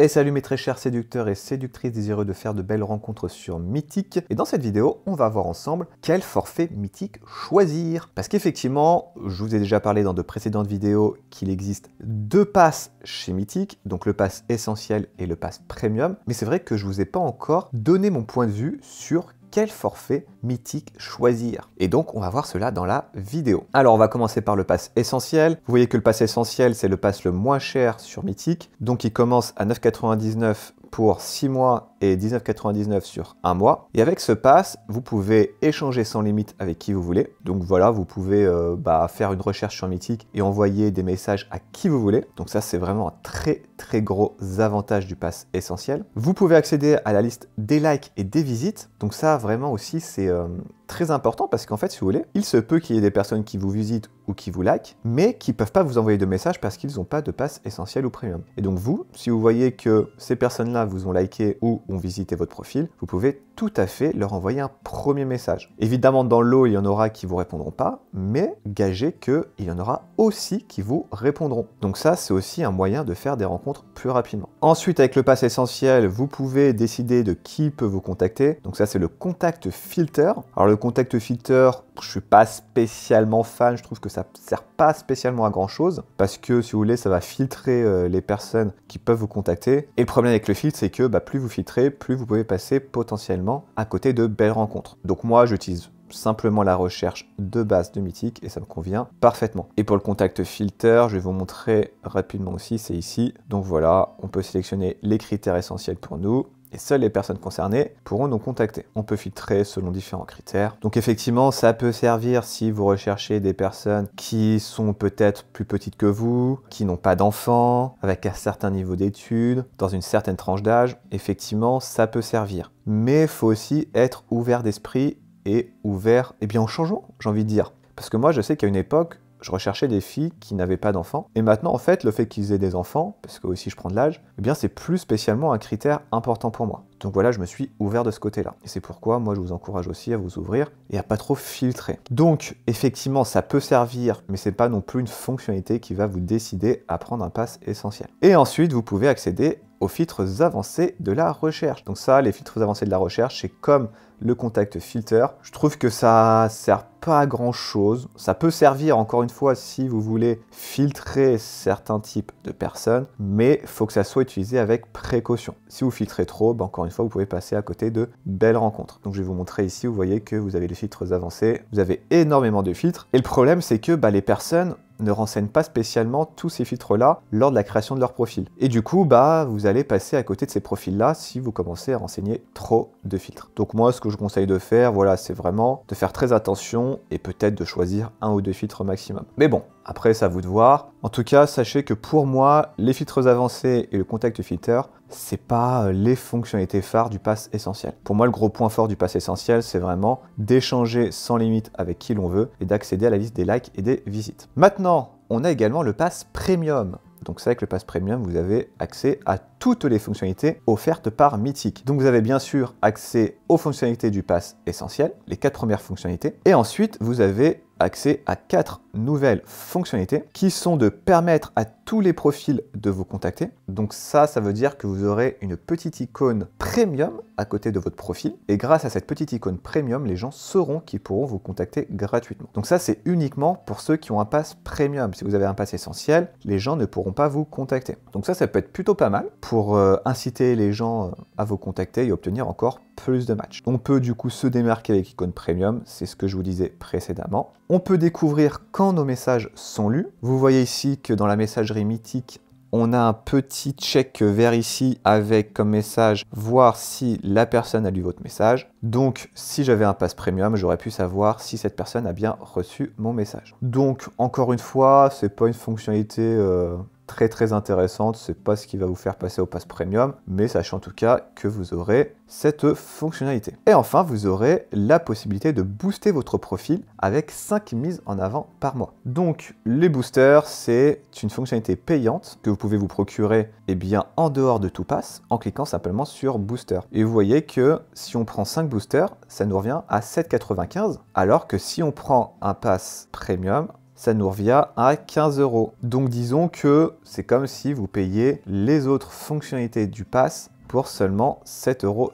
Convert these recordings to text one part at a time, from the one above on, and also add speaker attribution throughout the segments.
Speaker 1: Et salut mes très chers séducteurs et séductrices désireux de faire de belles rencontres sur Mythique. Et dans cette vidéo, on va voir ensemble quel forfait Mythique choisir. Parce qu'effectivement, je vous ai déjà parlé dans de précédentes vidéos qu'il existe deux passes chez Mythique, donc le pass essentiel et le pass premium. Mais c'est vrai que je vous ai pas encore donné mon point de vue sur quel forfait mythique choisir. Et donc, on va voir cela dans la vidéo. Alors, on va commencer par le pass essentiel. Vous voyez que le pass essentiel, c'est le pass le moins cher sur mythique. Donc, il commence à 9,99 pour 6 mois 19,99 sur un mois. Et avec ce pass, vous pouvez échanger sans limite avec qui vous voulez. Donc voilà, vous pouvez euh, bah, faire une recherche sur Mythique et envoyer des messages à qui vous voulez. Donc ça, c'est vraiment un très très gros avantage du pass essentiel. Vous pouvez accéder à la liste des likes et des visites. Donc ça, vraiment aussi, c'est euh, très important parce qu'en fait, si vous voulez, il se peut qu'il y ait des personnes qui vous visitent ou qui vous like, mais qui ne peuvent pas vous envoyer de messages parce qu'ils n'ont pas de pass essentiel ou premium. Et donc vous, si vous voyez que ces personnes-là vous ont liké ou visiter votre profil, vous pouvez tout à fait leur envoyer un premier message. Évidemment, dans l'eau, il y en aura qui vous répondront pas, mais gagez qu'il y en aura aussi qui vous répondront. Donc ça, c'est aussi un moyen de faire des rencontres plus rapidement. Ensuite, avec le pass essentiel, vous pouvez décider de qui peut vous contacter. Donc ça, c'est le contact filter. Alors le contact filter, je suis pas spécialement fan, je trouve que ça sert pas spécialement à grand chose parce que si vous voulez, ça va filtrer euh, les personnes qui peuvent vous contacter. Et le problème avec le filtre, c'est que bah, plus vous filtrez, plus vous pouvez passer potentiellement à côté de belles rencontres. Donc moi, j'utilise simplement la recherche de base de Mythique et ça me convient parfaitement. Et pour le contact filter, je vais vous montrer rapidement aussi, c'est ici. Donc voilà, on peut sélectionner les critères essentiels pour nous et seules les personnes concernées pourront nous contacter. On peut filtrer selon différents critères. Donc effectivement, ça peut servir si vous recherchez des personnes qui sont peut-être plus petites que vous, qui n'ont pas d'enfants, avec un certain niveau d'études, dans une certaine tranche d'âge. Effectivement, ça peut servir. Mais il faut aussi être ouvert d'esprit et ouvert, eh bien en changeant, j'ai envie de dire. Parce que moi, je sais qu'à une époque, je recherchais des filles qui n'avaient pas d'enfants. Et maintenant, en fait, le fait qu'ils aient des enfants, parce que aussi je prends de l'âge, eh bien c'est plus spécialement un critère important pour moi. Donc voilà, je me suis ouvert de ce côté-là. Et c'est pourquoi moi je vous encourage aussi à vous ouvrir et à pas trop filtrer. Donc effectivement, ça peut servir, mais c'est pas non plus une fonctionnalité qui va vous décider à prendre un pass essentiel. Et ensuite, vous pouvez accéder filtres avancés de la recherche. Donc ça, les filtres avancés de la recherche, c'est comme le contact filter. Je trouve que ça sert pas à grand chose. Ça peut servir encore une fois si vous voulez filtrer certains types de personnes, mais faut que ça soit utilisé avec précaution. Si vous filtrez trop, bah, encore une fois, vous pouvez passer à côté de belles rencontres. Donc je vais vous montrer ici, vous voyez que vous avez les filtres avancés, vous avez énormément de filtres. Et le problème, c'est que bah, les personnes ne renseignent pas spécialement tous ces filtres-là lors de la création de leur profil. Et du coup, bah, vous allez passer à côté de ces profils-là si vous commencez à renseigner trop de filtres. Donc moi, ce que je conseille de faire, voilà, c'est vraiment de faire très attention et peut-être de choisir un ou deux filtres maximum. Mais bon, après, ça vous de voir. En tout cas, sachez que pour moi, les filtres avancés et le contact filter, c'est pas euh, les fonctionnalités phares du pass essentiel. Pour moi, le gros point fort du pass essentiel, c'est vraiment d'échanger sans limite avec qui l'on veut et d'accéder à la liste des likes et des visites. Maintenant, on a également le pass premium. Donc c'est avec le pass premium, vous avez accès à toutes les fonctionnalités offertes par Mythic. Donc vous avez bien sûr accès aux fonctionnalités du pass essentiel, les quatre premières fonctionnalités, et ensuite vous avez accès à quatre nouvelles fonctionnalités qui sont de permettre à tous les profils de vous contacter. Donc ça, ça veut dire que vous aurez une petite icône premium à côté de votre profil. Et grâce à cette petite icône premium, les gens sauront qu'ils pourront vous contacter gratuitement. Donc ça, c'est uniquement pour ceux qui ont un pass premium. Si vous avez un pass essentiel, les gens ne pourront pas vous contacter. Donc ça, ça peut être plutôt pas mal pour euh, inciter les gens euh, à vous contacter et obtenir encore plus de matchs. On peut du coup se démarquer avec icône Premium, c'est ce que je vous disais précédemment. On peut découvrir quand nos messages sont lus. Vous voyez ici que dans la messagerie mythique, on a un petit check vert ici avec comme message voir si la personne a lu votre message. Donc si j'avais un pass premium, j'aurais pu savoir si cette personne a bien reçu mon message. Donc encore une fois, c'est pas une fonctionnalité euh, très très intéressante, c'est pas ce qui va vous faire passer au pass premium, mais sachez en tout cas que vous aurez cette fonctionnalité. Et enfin, vous aurez la possibilité de booster votre profil avec cinq mises en avant par mois. Donc les boosters, c'est une fonctionnalité payante que vous pouvez vous procurer et eh bien, en dehors de tout pass en cliquant simplement sur booster. Et vous voyez que si on prend 5 boosters, ça nous revient à 7,95 alors que si on prend un pass premium, ça nous revient à 15 euros. Donc disons que c'est comme si vous payiez les autres fonctionnalités du pass pour seulement 7,50 euros.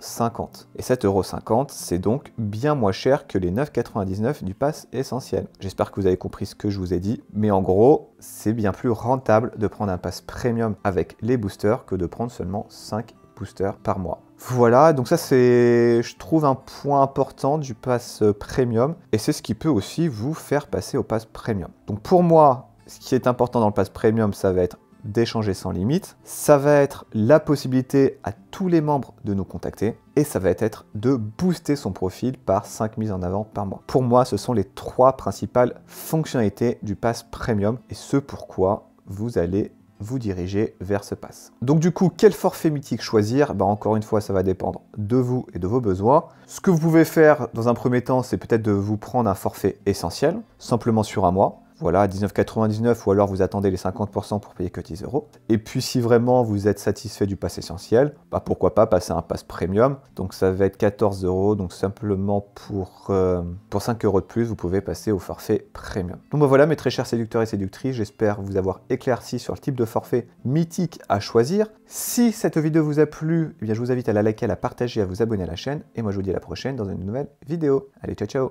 Speaker 1: Et 7,50 euros, c'est donc bien moins cher que les 9,99€ du pass essentiel. J'espère que vous avez compris ce que je vous ai dit, mais en gros, c'est bien plus rentable de prendre un pass premium avec les boosters que de prendre seulement 5 par mois. Voilà, donc ça c'est, je trouve, un point important du pass euh, premium, et c'est ce qui peut aussi vous faire passer au pass premium. Donc pour moi, ce qui est important dans le pass premium, ça va être d'échanger sans limite, ça va être la possibilité à tous les membres de nous contacter, et ça va être de booster son profil par cinq mises en avant par mois. Pour moi, ce sont les trois principales fonctionnalités du pass premium, et ce pourquoi vous allez vous diriger vers ce pass. Donc du coup, quel forfait mythique choisir bah, Encore une fois, ça va dépendre de vous et de vos besoins. Ce que vous pouvez faire dans un premier temps, c'est peut-être de vous prendre un forfait essentiel, simplement sur un mois voilà, 19,99 ou alors vous attendez les 50% pour payer que 10 euros. Et puis si vraiment vous êtes satisfait du pass essentiel, bah, pourquoi pas passer un pass premium. Donc ça va être 14 euros, donc simplement pour, euh, pour 5 euros de plus, vous pouvez passer au forfait premium. Donc bah, voilà mes très chers séducteurs et séductrices, j'espère vous avoir éclairci sur le type de forfait mythique à choisir. Si cette vidéo vous a plu, eh bien, je vous invite à la liker, à la partager, à vous abonner à la chaîne. Et moi je vous dis à la prochaine dans une nouvelle vidéo. Allez, ciao ciao